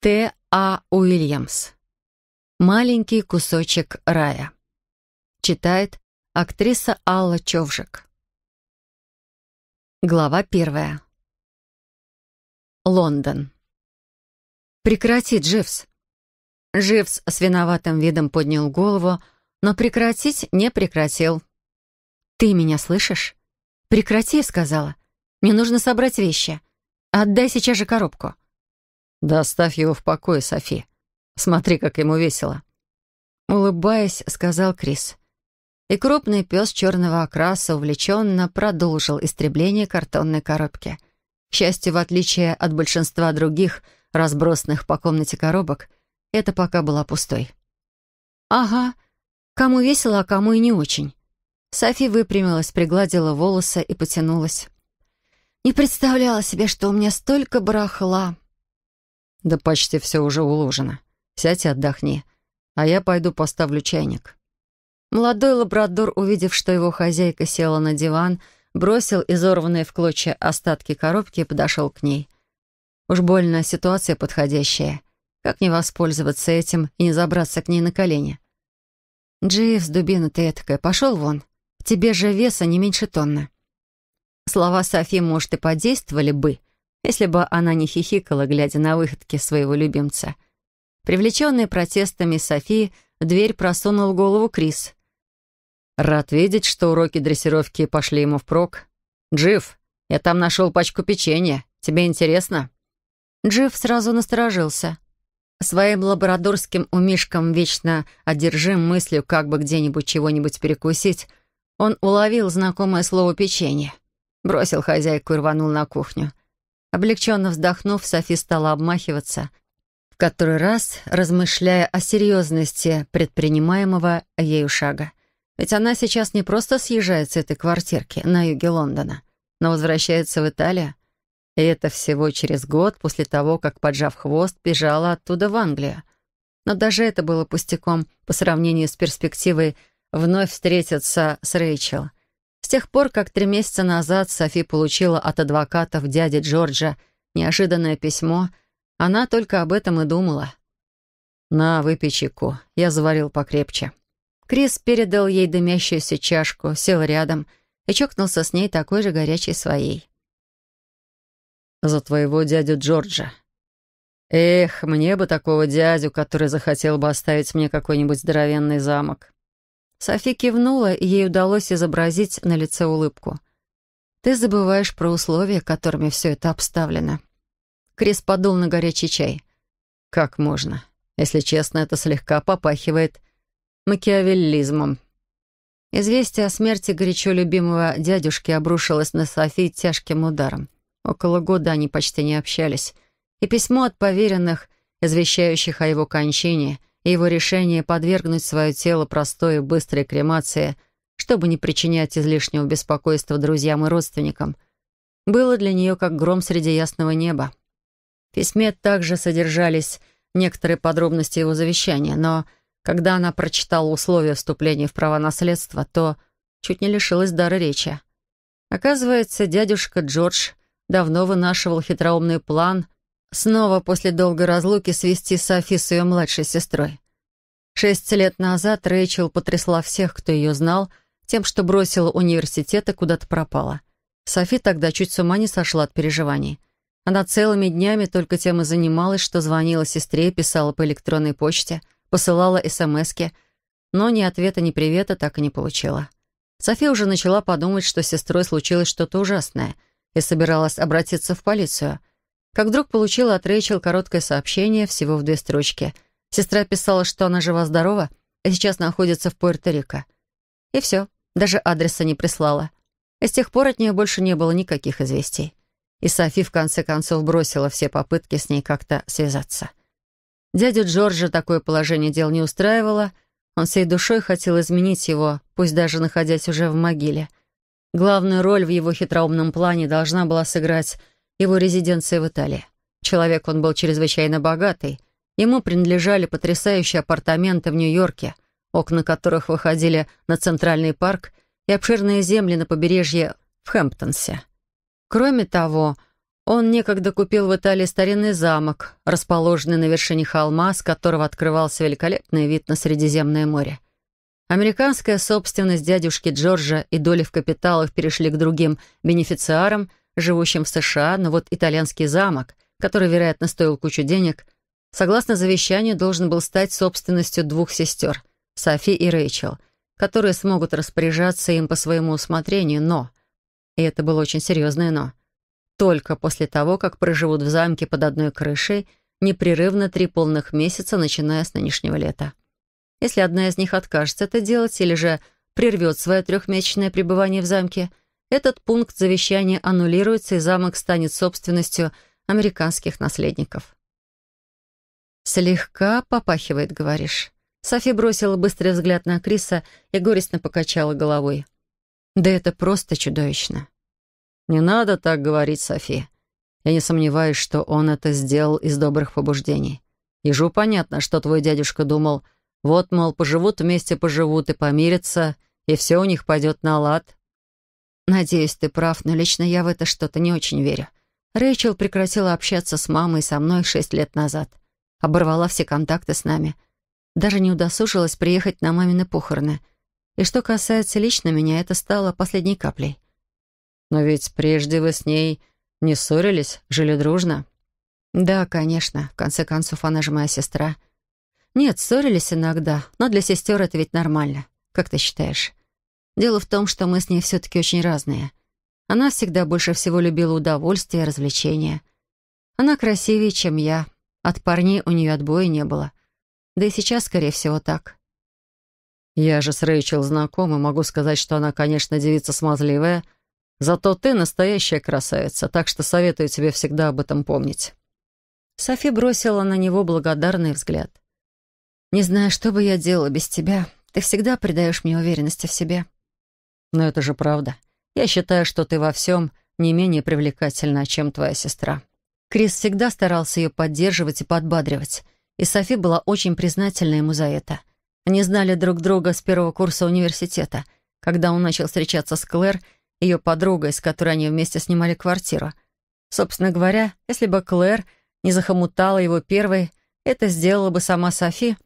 Т. А. Уильямс. «Маленький кусочек рая». Читает актриса Алла Човжик. Глава первая. Лондон. «Прекрати, Дживс!» Дживс с виноватым видом поднял голову, но прекратить не прекратил. «Ты меня слышишь?» «Прекрати», — сказала. «Мне нужно собрать вещи. Отдай сейчас же коробку». Доставь его в покое, Софи. Смотри, как ему весело». Улыбаясь, сказал Крис. И крупный пес черного окраса увлеченно продолжил истребление картонной коробки. К счастью, в отличие от большинства других, разбросанных по комнате коробок, это пока была пустой. «Ага, кому весело, а кому и не очень». Софи выпрямилась, пригладила волосы и потянулась. «Не представляла себе, что у меня столько барахла. Да почти все уже уложено. Сядь и отдохни, а я пойду поставлю чайник». Молодой лабрадор, увидев, что его хозяйка села на диван, бросил изорванные в клочья остатки коробки и подошел к ней. Уж больно ситуация подходящая. Как не воспользоваться этим и не забраться к ней на колени? «Дживс, дубина ты этакая, пошел вон. Тебе же веса не меньше тонны». Слова Софи, может, и подействовали бы, если бы она не хихикала, глядя на выходки своего любимца. привлеченный протестами Софии, в дверь просунул голову Крис. «Рад видеть, что уроки дрессировки пошли ему впрок. Джиф, я там нашел пачку печенья. Тебе интересно?» Джиф сразу насторожился. Своим лабрадорским умишком, вечно одержим мыслью, как бы где-нибудь чего-нибудь перекусить, он уловил знакомое слово «печенье». Бросил хозяйку и рванул на кухню. Облегченно вздохнув, Софи стала обмахиваться, в который раз размышляя о серьезности предпринимаемого ею шага. Ведь она сейчас не просто съезжает с этой квартирки на юге Лондона, но возвращается в Италию. И это всего через год после того, как, поджав хвост, бежала оттуда в Англию. Но даже это было пустяком по сравнению с перспективой вновь встретиться с Рэйчел. С тех пор, как три месяца назад Софи получила от адвокатов дяди Джорджа неожиданное письмо, она только об этом и думала. «На, выпей чайку. Я заварил покрепче». Крис передал ей дымящуюся чашку, сел рядом и чокнулся с ней такой же горячей своей. «За твоего дядю Джорджа. Эх, мне бы такого дядю, который захотел бы оставить мне какой-нибудь здоровенный замок». Софи кивнула, и ей удалось изобразить на лице улыбку. «Ты забываешь про условия, которыми все это обставлено». Крис подул на горячий чай. «Как можно? Если честно, это слегка попахивает макиавеллизмом». Известие о смерти горячо любимого дядюшки обрушилось на Софи тяжким ударом. Около года они почти не общались, и письмо от поверенных, извещающих о его кончине, и его решение подвергнуть свое тело простой и быстрой кремации, чтобы не причинять излишнего беспокойства друзьям и родственникам, было для нее как гром среди ясного неба. В письме также содержались некоторые подробности его завещания, но когда она прочитала условия вступления в права наследства, то чуть не лишилась дара речи. Оказывается, дядюшка Джордж давно вынашивал хитроумный план снова после долгой разлуки свести Софи с ее младшей сестрой. Шесть лет назад Рэйчел потрясла всех, кто ее знал, тем, что бросила университет и куда-то пропала. Софи тогда чуть с ума не сошла от переживаний. Она целыми днями только тем и занималась, что звонила сестре, писала по электронной почте, посылала смски, но ни ответа, ни привета так и не получила. София уже начала подумать, что с сестрой случилось что-то ужасное, и собиралась обратиться в полицию как вдруг получила от Рэйчел короткое сообщение, всего в две строчки. Сестра писала, что она жива-здорова а сейчас находится в Пуэрто-Рико. И все, даже адреса не прислала. И с тех пор от нее больше не было никаких известий. И Софи в конце концов бросила все попытки с ней как-то связаться. Дядю Джорджа такое положение дел не устраивало. Он всей душой хотел изменить его, пусть даже находясь уже в могиле. Главную роль в его хитроумном плане должна была сыграть его резиденция в Италии. Человек он был чрезвычайно богатый. Ему принадлежали потрясающие апартаменты в Нью-Йорке, окна которых выходили на Центральный парк и обширные земли на побережье в Хэмптонсе. Кроме того, он некогда купил в Италии старинный замок, расположенный на вершине холма, с которого открывался великолепный вид на Средиземное море. Американская собственность дядюшки Джорджа и доли в капиталах перешли к другим бенефициарам – живущим в США, но вот итальянский замок, который, вероятно, стоил кучу денег, согласно завещанию, должен был стать собственностью двух сестер, Софи и Рэйчел, которые смогут распоряжаться им по своему усмотрению, но... И это было очень серьезное «но». Только после того, как проживут в замке под одной крышей непрерывно три полных месяца, начиная с нынешнего лета. Если одна из них откажется это делать или же прервет свое трехмесячное пребывание в замке — этот пункт завещания аннулируется, и замок станет собственностью американских наследников. «Слегка попахивает, говоришь». Софи бросила быстрый взгляд на Криса и горестно покачала головой. «Да это просто чудовищно». «Не надо так говорить, Софи. Я не сомневаюсь, что он это сделал из добрых побуждений. Ежу понятно, что твой дядюшка думал, вот, мол, поживут вместе, поживут и помирятся, и все у них пойдет на лад. «Надеюсь, ты прав, но лично я в это что-то не очень верю. Рэйчел прекратила общаться с мамой и со мной шесть лет назад. Оборвала все контакты с нами. Даже не удосужилась приехать на мамины похороны. И что касается лично меня, это стало последней каплей». «Но ведь прежде вы с ней не ссорились, жили дружно?» «Да, конечно. В конце концов, она же моя сестра». «Нет, ссорились иногда, но для сестер это ведь нормально. Как ты считаешь?» Дело в том, что мы с ней все-таки очень разные. Она всегда больше всего любила удовольствие, и развлечения. Она красивее, чем я. От парней у нее отбоя не было. Да и сейчас, скорее всего, так. Я же с Рэйчел знаком и могу сказать, что она, конечно, девица смазливая, зато ты настоящая красавица, так что советую тебе всегда об этом помнить. Софи бросила на него благодарный взгляд. «Не знаю, что бы я делала без тебя. Ты всегда придаешь мне уверенности в себе». Но это же правда. Я считаю, что ты во всем не менее привлекательна, чем твоя сестра». Крис всегда старался ее поддерживать и подбадривать, и Софи была очень признательна ему за это. Они знали друг друга с первого курса университета, когда он начал встречаться с Клэр, ее подругой, с которой они вместе снимали квартиру. Собственно говоря, если бы Клэр не захомутала его первой, это сделала бы сама Софи,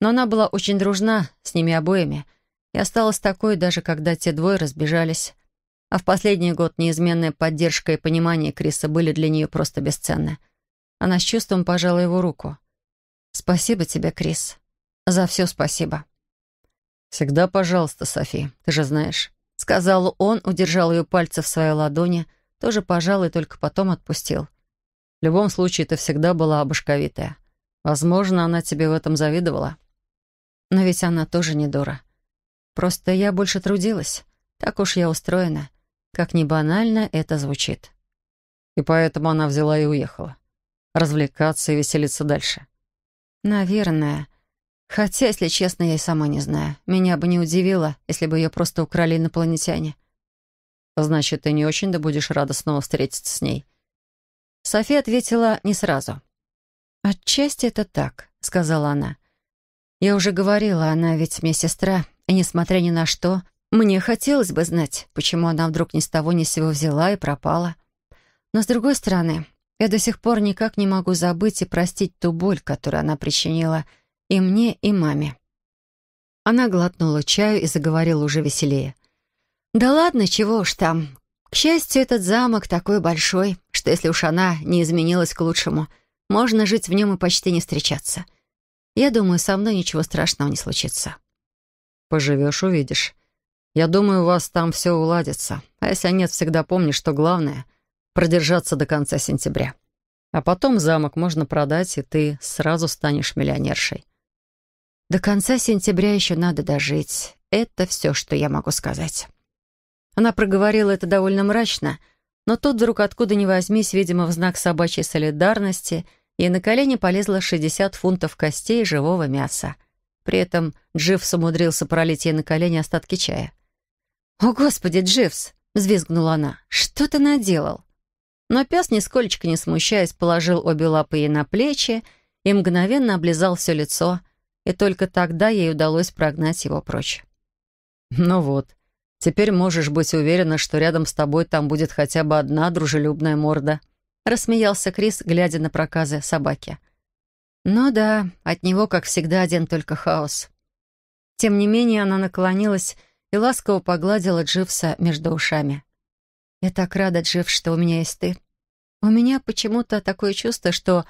но она была очень дружна с ними обоими — и осталась такой, даже когда те двое разбежались. А в последний год неизменная поддержка и понимание Криса были для нее просто бесценны. Она с чувством пожала его руку. «Спасибо тебе, Крис. За все спасибо». «Всегда пожалуйста, Софи, ты же знаешь», — сказал он, удержал ее пальцы в своей ладони, тоже пожал и только потом отпустил. «В любом случае, ты всегда была обушковитая. Возможно, она тебе в этом завидовала». «Но ведь она тоже не дура». Просто я больше трудилась. Так уж я устроена. Как ни банально это звучит. И поэтому она взяла и уехала. Развлекаться и веселиться дальше. Наверное. Хотя, если честно, я и сама не знаю. Меня бы не удивило, если бы ее просто украли инопланетяне. Значит, ты не очень-то будешь рада снова встретиться с ней. София ответила не сразу. «Отчасти это так», — сказала она. «Я уже говорила, она ведь мне сестра, и, несмотря ни на что, мне хотелось бы знать, почему она вдруг ни с того ни с сего взяла и пропала. Но, с другой стороны, я до сих пор никак не могу забыть и простить ту боль, которую она причинила и мне, и маме. Она глотнула чаю и заговорила уже веселее. «Да ладно, чего уж там. К счастью, этот замок такой большой, что если уж она не изменилась к лучшему, можно жить в нем и почти не встречаться. Я думаю, со мной ничего страшного не случится». Поживешь — увидишь. Я думаю, у вас там все уладится. А если нет, всегда помни, что главное — продержаться до конца сентября. А потом замок можно продать, и ты сразу станешь миллионершей. До конца сентября еще надо дожить. Это все, что я могу сказать. Она проговорила это довольно мрачно, но тут вдруг откуда ни возьмись, видимо, в знак собачьей солидарности, и на колени полезло 60 фунтов костей живого мяса — при этом Дживс умудрился пролить ей на колени остатки чая. «О, Господи, Дживс!» — взвизгнула она. «Что ты наделал?» Но пес, нисколечко не смущаясь, положил обе лапы ей на плечи и мгновенно облизал все лицо, и только тогда ей удалось прогнать его прочь. «Ну вот, теперь можешь быть уверена, что рядом с тобой там будет хотя бы одна дружелюбная морда», — рассмеялся Крис, глядя на проказы собаки. Но ну да, от него, как всегда, один только хаос. Тем не менее, она наклонилась и ласково погладила Дживса между ушами. «Я так рада, Дживс, что у меня есть ты. У меня почему-то такое чувство, что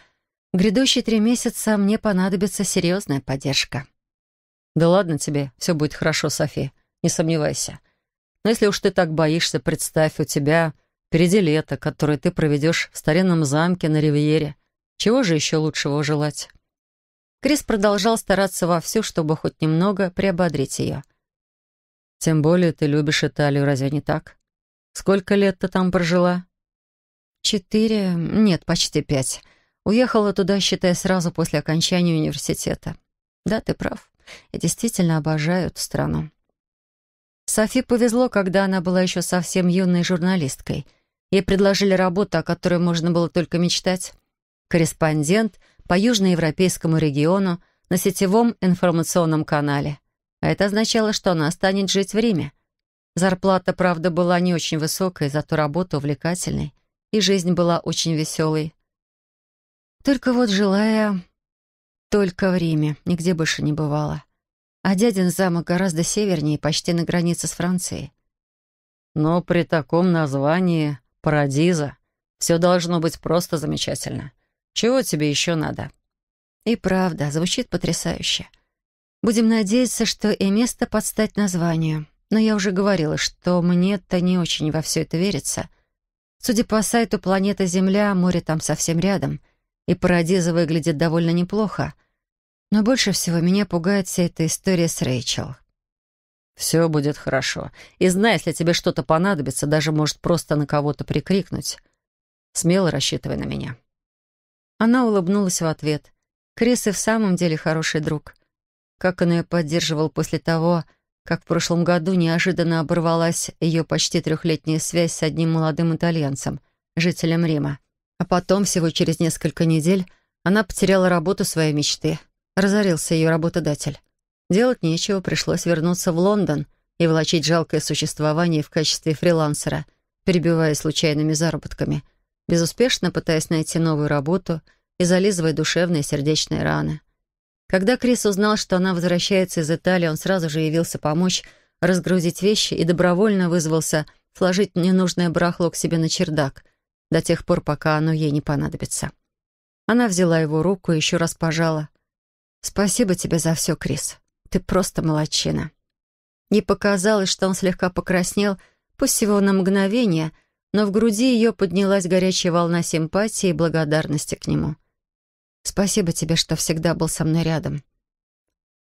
в грядущие три месяца мне понадобится серьезная поддержка». «Да ладно тебе, все будет хорошо, Софи, не сомневайся. Но если уж ты так боишься, представь, у тебя впереди лето, которое ты проведешь в старинном замке на Ривьере, чего же еще лучшего желать? Крис продолжал стараться вовсю, чтобы хоть немного приободрить ее. «Тем более ты любишь Италию, разве не так? Сколько лет ты там прожила?» «Четыре... Нет, почти пять. Уехала туда, считай, сразу после окончания университета. Да, ты прав. Я действительно обожаю эту страну». Софи повезло, когда она была еще совсем юной журналисткой. Ей предложили работу, о которой можно было только мечтать корреспондент по южноевропейскому региону на сетевом информационном канале. А это означало, что она станет жить в Риме. Зарплата, правда, была не очень высокой, зато работа увлекательной, и жизнь была очень веселой. Только вот жила я только в Риме, нигде больше не бывала. А дядин замок гораздо севернее, почти на границе с Францией. Но при таком названии «Парадиза» все должно быть просто замечательно. Чего тебе еще надо?» И правда, звучит потрясающе. Будем надеяться, что и место подстать названию. Но я уже говорила, что мне-то не очень во все это верится. Судя по сайту «Планета Земля», море там совсем рядом, и Парадиза выглядит довольно неплохо. Но больше всего меня пугает вся эта история с Рэйчел. «Все будет хорошо. И знай, если тебе что-то понадобится, даже может просто на кого-то прикрикнуть. Смело рассчитывай на меня». Она улыбнулась в ответ. Крис и в самом деле хороший друг. Как она ее поддерживал после того, как в прошлом году неожиданно оборвалась ее почти трехлетняя связь с одним молодым итальянцем, жителем Рима. А потом, всего через несколько недель, она потеряла работу своей мечты. Разорился ее работодатель. Делать нечего, пришлось вернуться в Лондон и влачить жалкое существование в качестве фрилансера, перебивая случайными заработками — безуспешно пытаясь найти новую работу и зализывая душевные и сердечные раны. Когда Крис узнал, что она возвращается из Италии, он сразу же явился помочь разгрузить вещи и добровольно вызвался сложить ненужное барахло к себе на чердак до тех пор, пока оно ей не понадобится. Она взяла его руку и еще раз пожала. «Спасибо тебе за все, Крис. Ты просто молодчина». Ей показалось, что он слегка покраснел, пусть всего на мгновение, но в груди ее поднялась горячая волна симпатии и благодарности к нему. «Спасибо тебе, что всегда был со мной рядом».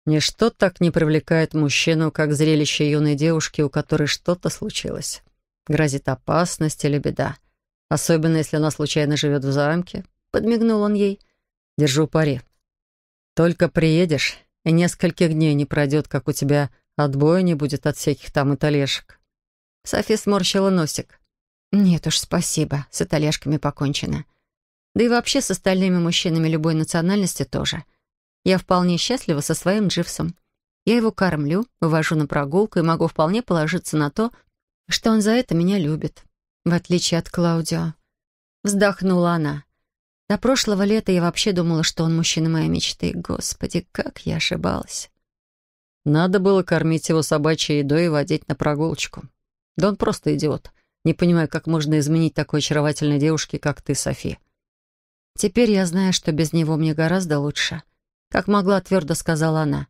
«Ничто так не привлекает мужчину, как зрелище юной девушки, у которой что-то случилось. Грозит опасность или беда. Особенно, если она случайно живет в замке», — подмигнул он ей. «Держу пари. Только приедешь, и нескольких дней не пройдет, как у тебя отбоя не будет от всяких там итальешек». Софи сморщила носик. Нет уж, спасибо, с итальяшками покончено. Да и вообще с остальными мужчинами любой национальности тоже. Я вполне счастлива со своим Дживсом. Я его кормлю, вывожу на прогулку и могу вполне положиться на то, что он за это меня любит. В отличие от Клаудио. Вздохнула она. До прошлого лета я вообще думала, что он мужчина моей мечты. Господи, как я ошибалась. Надо было кормить его собачьей едой и водить на прогулочку. Да он просто идиот. Не понимаю, как можно изменить такой очаровательной девушке, как ты, Софи. Теперь я знаю, что без него мне гораздо лучше. Как могла, твердо сказала она.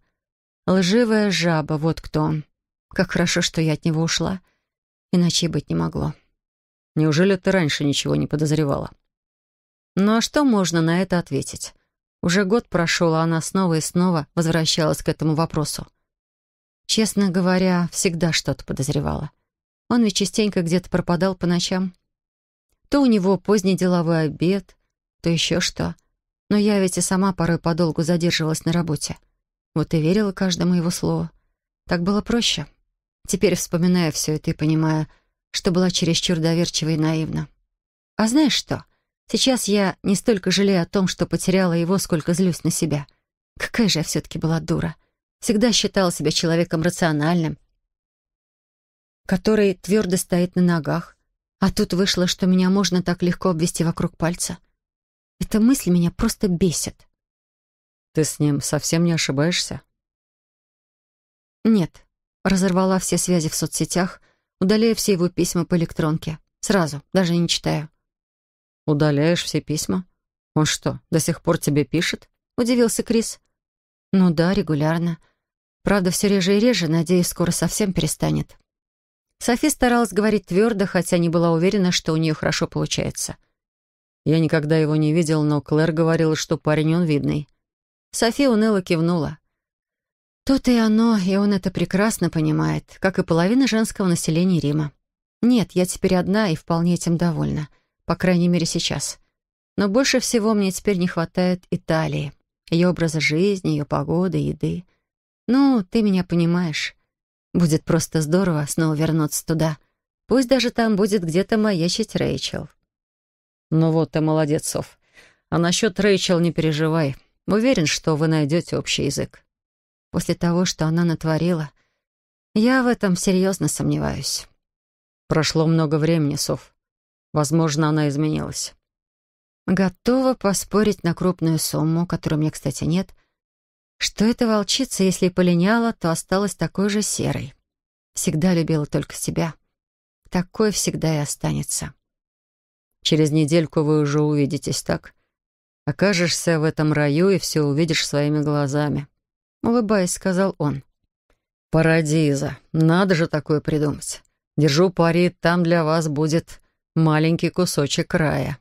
Лживая жаба, вот кто он. Как хорошо, что я от него ушла. Иначе быть не могло. Неужели ты раньше ничего не подозревала? Ну а что можно на это ответить? Уже год прошел, а она снова и снова возвращалась к этому вопросу. Честно говоря, всегда что-то подозревала. Он ведь частенько где-то пропадал по ночам. То у него поздний деловой обед, то еще что. Но я ведь и сама порой подолгу задерживалась на работе. Вот и верила каждому его слову. Так было проще. Теперь вспоминая все это и понимая, что была чересчур доверчива и наивна. А знаешь что? Сейчас я не столько жалею о том, что потеряла его, сколько злюсь на себя. Какая же я все-таки была дура. Всегда считала себя человеком рациональным, который твердо стоит на ногах. А тут вышло, что меня можно так легко обвести вокруг пальца. Эта мысль меня просто бесит. «Ты с ним совсем не ошибаешься?» «Нет». Разорвала все связи в соцсетях, удаляя все его письма по электронке. Сразу, даже не читаю. «Удаляешь все письма? Он что, до сих пор тебе пишет?» — удивился Крис. «Ну да, регулярно. Правда, все реже и реже, надеюсь, скоро совсем перестанет». Софи старалась говорить твердо, хотя не была уверена, что у нее хорошо получается. Я никогда его не видел, но Клэр говорила, что парень он видный. София уныло кивнула. Тут и оно, и он это прекрасно понимает, как и половина женского населения Рима. Нет, я теперь одна и вполне этим довольна. По крайней мере, сейчас. Но больше всего мне теперь не хватает Италии. Ее образа жизни, ее погоды, еды. Ну, ты меня понимаешь. Будет просто здорово снова вернуться туда. Пусть даже там будет где-то маячить Рэйчел. Ну вот ты молодец, Соф. А насчет Рэйчел не переживай. Уверен, что вы найдете общий язык. После того, что она натворила, я в этом серьезно сомневаюсь. Прошло много времени, Соф. Возможно, она изменилась. Готова поспорить на крупную сумму, которой мне, кстати, нет, — что эта волчица, если и полиняла, то осталась такой же серой. Всегда любила только себя. Такой всегда и останется. Через недельку вы уже увидитесь, так? Окажешься в этом раю и все увидишь своими глазами. Улыбаясь, сказал он. Парадиза. Надо же такое придумать. Держу пари, там для вас будет маленький кусочек рая.